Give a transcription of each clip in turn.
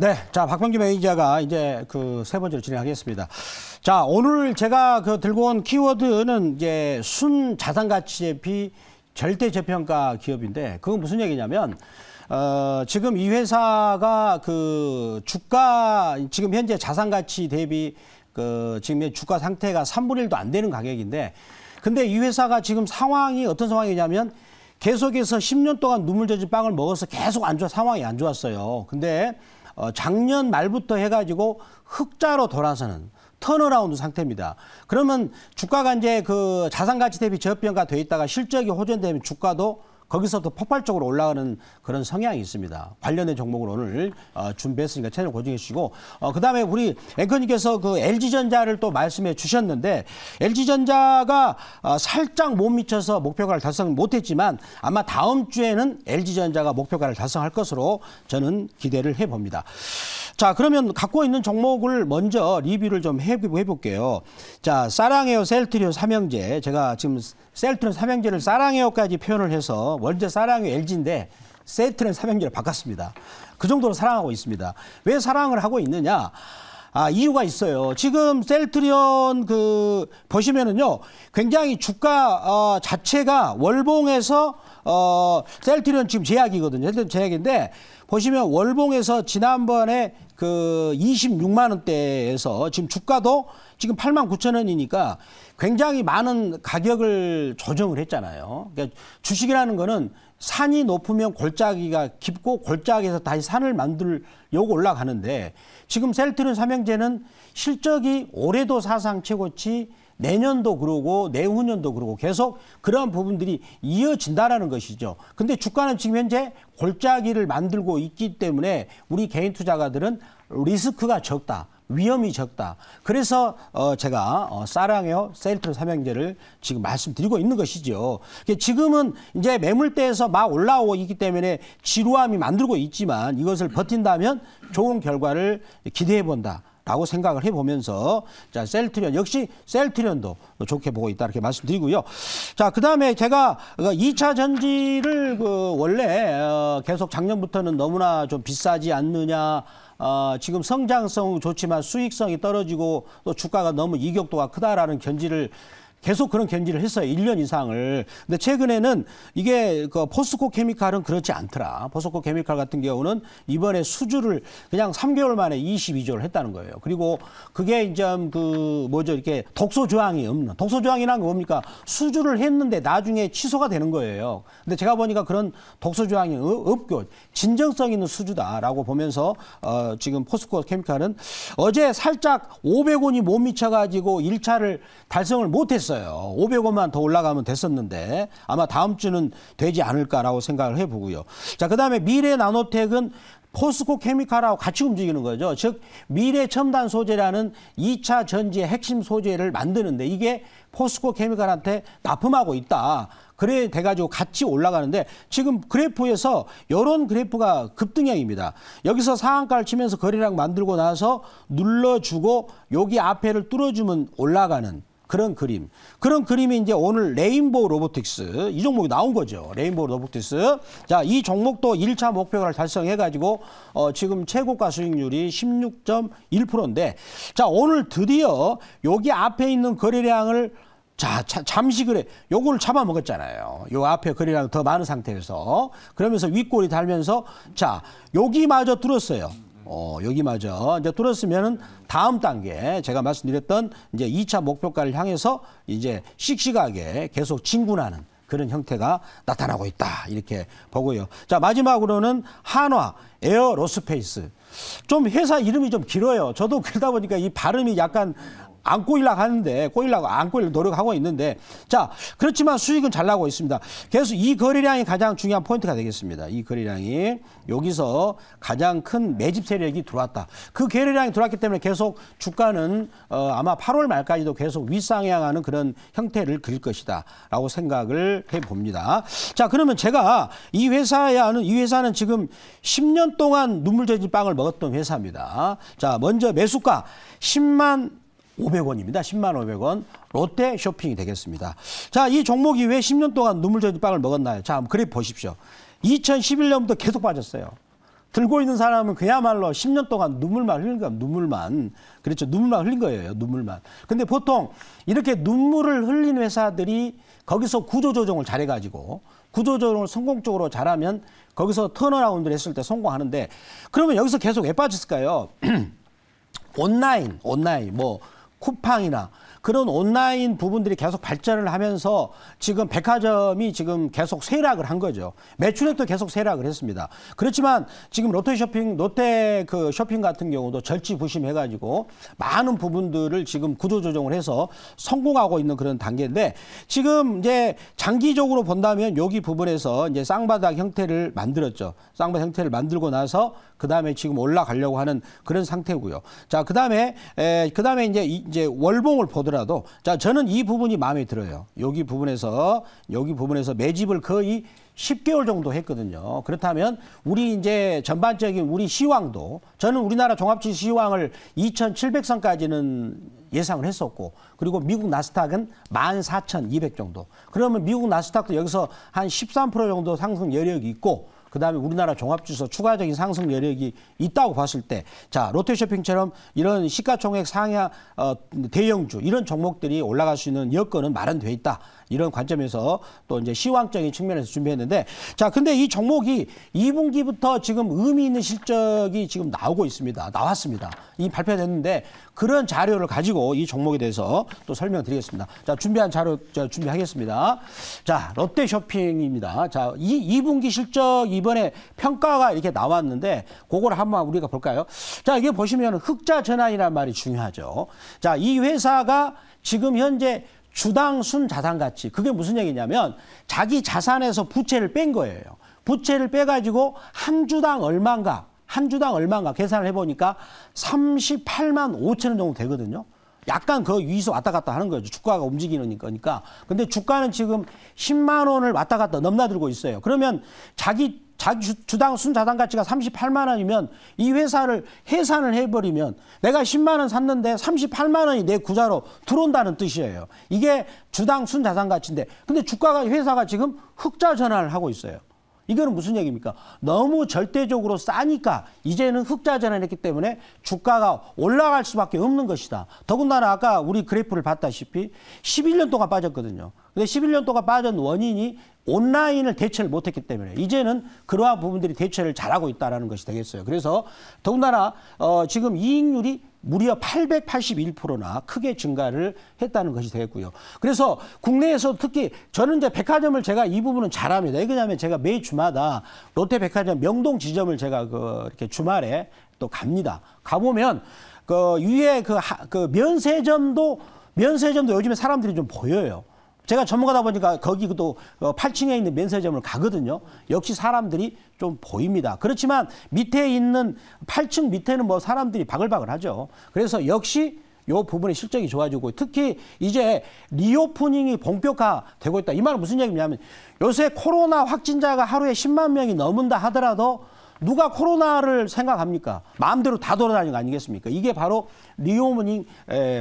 네, 자 박병규 매니저가 이제 그 세 번째로 진행하겠습니다. 자 오늘 제가 그 들고 온 키워드는 이제 순 자산 가치에 비 절대 재평가 기업인데 그건 무슨 얘기냐면 어, 지금 이 회사가 그 주가 지금 현재 자산 가치 대비 그 지금의 주가 상태가 3분의 1도 안 되는 가격인데 근데 이 회사가 지금 상황이 어떤 상황이냐면 계속해서 10년 동안 눈물 젖은 빵을 먹어서 계속 안 좋아 상황이 안 좋았어요. 근데 어, 작년 말부터 해가지고 흑자로 돌아서는 턴어라운드 상태입니다. 그러면 주가가 이제 그 자산가치 대비 저평가 돼 있다가 실적이 호전되면 주가도 거기서부터 폭발적으로 올라가는 그런 성향이 있습니다. 관련된 종목을 오늘 어, 준비했으니까 채널 고정해 주시고 어, 그다음에 우리 앵커님께서 그 LG전자를 또 말씀해 주셨는데 LG전자가 어, 살짝 못 미쳐서 목표가를 달성 못했지만 아마 다음 주에는 LG전자가 목표가를 달성할 것으로 저는 기대를 해봅니다. 자 그러면 갖고 있는 종목을 먼저 리뷰를 좀 해볼게요. 자 사랑해요 셀트리온 삼형제 제가 지금 셀트리온 삼형제를 사랑해요까지 표현을 해서 원래 사랑의 LG인데 세트는 삼형기를 바꿨습니다. 그 정도로 사랑하고 있습니다. 왜 사랑을 하고 있느냐? 아, 이유가 있어요. 지금 셀트리온 그 보시면은요. 굉장히 주가 어, 자체가 월봉에서 어, 셀트리온 지금 제약이거든요. 셀트리온 제약인데 보시면 월봉에서 지난번에 그 26만 원대에서 지금 주가도 지금 8만 9천 원이니까 굉장히 많은 가격을 조정을 했잖아요. 그러니까 주식이라는 거는 산이 높으면 골짜기가 깊고 골짜기에서 다시 산을 만들려고 올라가는데 지금 셀트리온 삼형제는 실적이 올해도 사상 최고치 내년도 그러고 내후년도 그러고 계속 그러한 부분들이 이어진다라는 것이죠. 근데 주가는 지금 현재 골짜기를 만들고 있기 때문에 우리 개인 투자가들은 리스크가 적다. 위험이 적다. 그래서 어 제가 어 사랑해요 셀트로 삼형제를 지금 말씀드리고 있는 것이죠. 지금은 이제 매물대에서 막 올라오고 있기 때문에 지루함이 만들고 있지만 이것을 버틴다면 좋은 결과를 기대해 본다. 라고 생각을 해보면서 자 셀트리온 역시 셀트리온도 좋게 보고 있다 이렇게 말씀드리고요. 자 그다음에 제가 2차 그 전지를 그 원래 어, 계속 작년부터는 너무나 좀 비싸지 않느냐 어, 지금 성장성 좋지만 수익성이 떨어지고 또 주가가 너무 이격도가 크다라는 견지를 계속 그런 견지를 했어요. 1년 이상을. 근데 최근에는 이게 그 포스코 케미칼은 그렇지 않더라. 포스코 케미칼 같은 경우는 이번에 수주를 그냥 3개월 만에 22조를 했다는 거예요. 그리고 그게 이제 그 뭐죠 이렇게 독소 조항이 없는 독소 조항이란 게 뭡니까? 수주를 했는데 나중에 취소가 되는 거예요. 근데 제가 보니까 그런 독소 조항이 어, 없고 진정성 있는 수주다라고 보면서 어 지금 포스코 케미칼은 어제 살짝 500원이 못 미쳐 가지고 1차를 달성을 못 했어. 요 됐어요. 500원만 더 올라가면 됐었는데 아마 다음 주는 되지 않을까라고 생각을 해보고요. 자, 그 다음에 미래 나노텍은 포스코 케미칼하고 같이 움직이는 거죠. 즉 미래 첨단 소재라는 2차 전지의 핵심 소재를 만드는데 이게 포스코 케미칼한테 납품하고 있다. 그래 돼가지고 같이 올라가는데 지금 그래프에서 이런 그래프가 급등형입니다. 여기서 상한가를 치면서 거래량 만들고 나서 눌러주고 여기 앞에를 뚫어주면 올라가는 그런 그림. 그런 그림이 이제 오늘 레인보우 로보틱스 이 종목이 나온 거죠. 레인보우 로보틱스. 자, 이 종목도 1차 목표를 달성해 가지고 어 지금 최고가 수익률이 16.1%인데 자, 오늘 드디어 여기 앞에 있는 거래량을 자, 자, 잠시 그래. 요걸 잡아먹었잖아요. 요 앞에 거래량 더 많은 상태에서. 그러면서 윗골이 달면서 자, 여기마저 뚫었어요. 어, 여기마저 이제 뚫었으면은 다음 단계 제가 말씀드렸던 이제 2차 목표가를 향해서 이제 씩씩하게 계속 진군하는 그런 형태가 나타나고 있다. 이렇게 보고요. 자, 마지막으로는 한화 에어로스페이스. 좀 회사 이름이 좀 길어요. 저도 그러다 보니까 이 발음이 약간 안 꼬이려고 하는데 꼬이려고 안 꼬이려고 노력하고 있는데 자 그렇지만 수익은 잘 나고 있습니다. 그래서 이 거래량이 가장 중요한 포인트가 되겠습니다. 이 거래량이 여기서 가장 큰 매집 세력이 들어왔다. 그 거래량이 들어왔기 때문에 계속 주가는 어, 아마 8월 말까지도 계속 윗상향하는 그런 형태를 그릴 것이다라고 생각을 해봅니다. 자 그러면 제가 이 회사야는 에이 회사는 지금 10년 동안 눈물 젖은 빵을 먹었던 회사입니다. 자 먼저 매수가 10만 500원입니다. 10만 500원 롯데 쇼핑이 되겠습니다. 자, 이 종목이 왜 10년 동안 눈물젖은 빵을 먹었나요? 자, 한번 그래 보십시오. 2011년부터 계속 빠졌어요. 들고 있는 사람은 그야말로 10년 동안 눈물만 흘린 거예요. 눈물만. 그렇죠. 눈물만 흘린 거예요. 눈물만. 근데 보통 이렇게 눈물을 흘린 회사들이 거기서 구조조정을 잘해가지고 구조조정을 성공적으로 잘하면 거기서 턴어라운드를 했을 때 성공하는데 그러면 여기서 계속 왜 빠졌을까요? 온라인, 온라인, 뭐 쿠팡이나 그런 온라인 부분들이 계속 발전을 하면서 지금 백화점이 지금 계속 쇠락을 한 거죠. 매출액도 계속 쇠락을 했습니다. 그렇지만 지금 롯데 쇼핑, 롯데 그 쇼핑 같은 경우도 절치부심해가지고 많은 부분들을 지금 구조조정을 해서 성공하고 있는 그런 단계인데 지금 이제 장기적으로 본다면 여기 부분에서 이제 쌍바닥 형태를 만들었죠. 쌍바닥 형태를 만들고 나서 그 다음에 지금 올라가려고 하는 그런 상태고요. 자, 그 다음에 그 다음에 이제 이제 월봉을 보도록. 보더라도 자 저는 이 부분이 마음에 들어요. 여기 부분에서 여기 부분에서 매집을 거의 10개월 정도 했거든요. 그렇다면 우리 이제 전반적인 우리 시황도 저는 우리나라 종합지 시황을 2,700선까지는 예상을 했었고 그리고 미국 나스닥은 14,200 정도. 그러면 미국 나스닥도 여기서 한 13% 정도 상승 여력이 있고 그다음에 우리나라 종합지수 추가적인 상승 여력이 있다고 봤을 때 자, 롯데쇼핑처럼 이런 시가총액 상향 어, 대형주 이런 종목들이 올라갈 수 있는 여건은 마련돼 있다. 이런 관점에서 또 이제 시황적인 측면에서 준비했는데 자 근데 이 종목이 2분기부터 지금 의미 있는 실적이 지금 나오고 있습니다. 나왔습니다. 이 발표됐는데 그런 자료를 가지고 이 종목에 대해서 또 설명드리겠습니다. 자 준비한 자료 저 준비하겠습니다. 자 롯데쇼핑입니다. 자이 2분기 실적 이 이번에 평가가 이렇게 나왔는데 그걸 한번 우리가 볼까요? 자, 이게 보시면 흑자 전환이란 말이 중요하죠. 자, 이 회사가 지금 현재 주당 순자산 가치 그게 무슨 얘기냐면 자기 자산에서 부채를 뺀 거예요. 부채를 빼가지고 한 주당 얼마인가 한 주당 얼마인가 계산을 해보니까 38만 5천 원 정도 되거든요. 약간 그 위에서 왔다 갔다 하는 거죠. 주가가 움직이는 거니까. 근데 주가는 지금 10만 원을 왔다 갔다 넘나들고 있어요. 그러면 자기 주당 순자산 가치가 38만 원이면 이 회사를 해산을 해버리면 내가 10만 원 샀는데 38만 원이 내 구자로 들어온다는 뜻이에요. 이게 주당 순자산 가치인데 근데 주가가 회사가 지금 흑자 전환을 하고 있어요. 이거는 무슨 얘기입니까? 너무 절대적으로 싸니까 이제는 흑자 전환했기 때문에 주가가 올라갈 수밖에 없는 것이다. 더군다나 아까 우리 그래프를 봤다시피 11년 동안 빠졌거든요. 근데 11년 동안 빠진 원인이 온라인을 대체를 못했기 때문에 이제는 그러한 부분들이 대처를 잘하고 있다는 것이 되겠어요. 그래서 더군다나 어, 지금 이익률이 무려 881%나 크게 증가를 했다는 것이 되고요. 겠 그래서 국내에서 특히 저는 이제 백화점을 제가 이 부분은 잘합니다. 왜냐하면 제가 매 주마다 롯데백화점 명동 지점을 제가 그 이렇게 주말에 또 갑니다. 가보면 그 위에 그, 하, 그 면세점도 면세점도 요즘에 사람들이 좀 보여요. 제가 전문가다 보니까 거기도 그 어, 8층에 있는 면세점을 가거든요. 역시 사람들이 좀 보입니다. 그렇지만 밑에 있는 8층 밑에는 뭐 사람들이 바글바글하죠. 그래서 역시 요 부분의 실적이 좋아지고 특히 이제 리오프닝이 본격화되고 있다. 이 말은 무슨 얘기냐면 요새 코로나 확진자가 하루에 10만 명이 넘는다 하더라도 누가 코로나를 생각합니까? 마음대로 다 돌아다니는 거 아니겠습니까? 이게 바로 리오모닝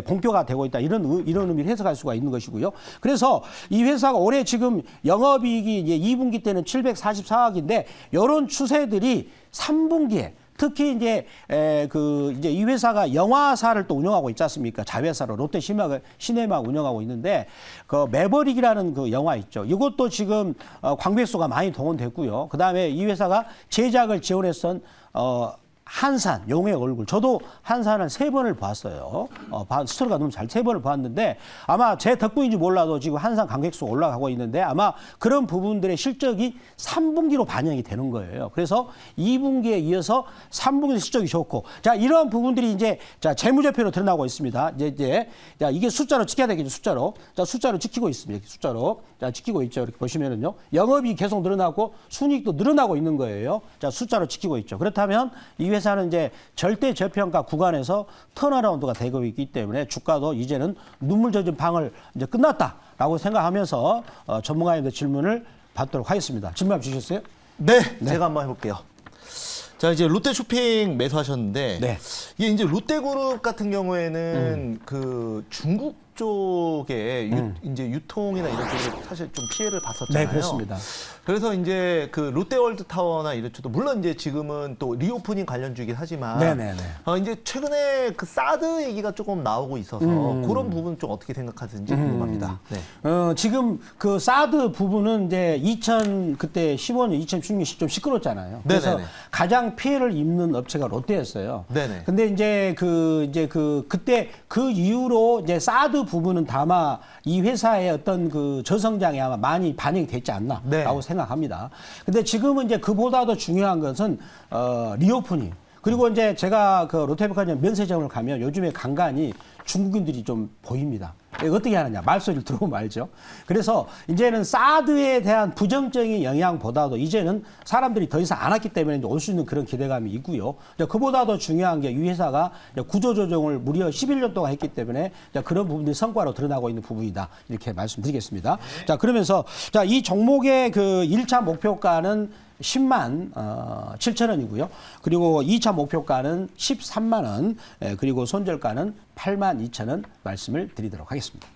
본격화 되고 있다. 이런, 의, 이런 의미를 해석할 수가 있는 것이고요. 그래서 이 회사가 올해 지금 영업이익이 이제 2분기 때는 744억인데 이런 추세들이 3분기에 특히 이제 에, 그 이제 이 회사가 영화사를 또 운영하고 있지 않습니까? 자회사로 롯데 시네마, 시네마 운영하고 있는데 그 매버릭이라는 그 영화 있죠. 이것도 지금 어, 광객수가 많이 동원됐고요. 그다음에 이 회사가 제작을 지원했던 어 한산, 용의 얼굴. 저도 한산을 세 번을 봤어요. 어, 스토리가 너무 잘 세 번을 봤는데 아마 제 덕분인지 몰라도 지금 한산 관객수 올라가고 있는데 아마 그런 부분들의 실적이 3분기로 반영이 되는 거예요. 그래서 2분기에 이어서 3분기 실적이 좋고 자, 이런 부분들이 이제 자, 재무제표로 드러나고 있습니다. 이제 이제 자, 이게 숫자로 찍혀야 되겠죠. 숫자로. 자, 숫자로 찍히고 있습니다. 숫자로. 자, 찍히고 있죠. 이렇게 보시면은요. 영업이 계속 늘어나고 순이익도 늘어나고 있는 거예요. 자, 숫자로 찍히고 있죠. 그렇다면 이회 회사는 이제 절대 저평가 구간에서 턴어라운드가 되고 있기 때문에 주가도 이제는 눈물 젖은 방을 이제 끝났다라고 생각하면서 어, 전문가님들 질문을 받도록 하겠습니다. 질문 주셨어요? 네, 네, 제가 한번 해볼게요. 자 이제 롯데쇼핑 매수하셨는데 네. 이게 이제 롯데그룹 같은 경우에는 음. 그 중국 쪽에 유, 음. 이제 유통이나 이런 쪽으로 사실 좀 피해를 봤었잖아요. 네, 그렇습니다. 그래서 이제 그 롯데월드 타워나 이런 쪽도 물론 이제 지금은 또 리오프닝 관련 주긴 하지만 네네네. 네, 네. 어, 이제 최근에 그 사드 얘기가 조금 나오고 있어서 음. 그런 부분 좀 어떻게 생각하든는지 음. 궁금합니다. 네. 어, 지금 그 사드 부분은 이제 2000 그때 15년 2016년 좀 시끄럽잖아요. 그래서 가장 피해를 입는 업체가 롯데였어요. 네네. 근데 이제 그 이제 그 그때 그 이후로 이제 사드 부분은 다마 이 회사의 어떤 그 저성장에 아마 많이 반영됐지 이 않나라고 네. 생각합니다. 근데 지금은 이제 그보다 더 중요한 것은 어, 리오프닝. 그리고 이제 제가 그 롯데백화점 면세점을 가면 요즘에 간간이 중국인들이 좀 보입니다. 어떻게 하느냐 말소리를 들어보면 알죠. 그래서 이제는 사드에 대한 부정적인 영향보다도 이제는 사람들이 더 이상 안 왔기 때문에 올 수 있는 그런 기대감이 있고요. 그보다도 중요한 게 이 회사가 구조조정을 무려 11년 동안 했기 때문에 그런 부분들이 성과로 드러나고 있는 부분이다 이렇게 말씀드리겠습니다. 자 그러면서 자 이 종목의 그 1차 목표가는 10만 어, 7천 원이고요. 그리고 2차 목표가는 13만 원, 예, 그리고 손절가는 8만 2천 원 말씀을 드리도록 하겠습니다.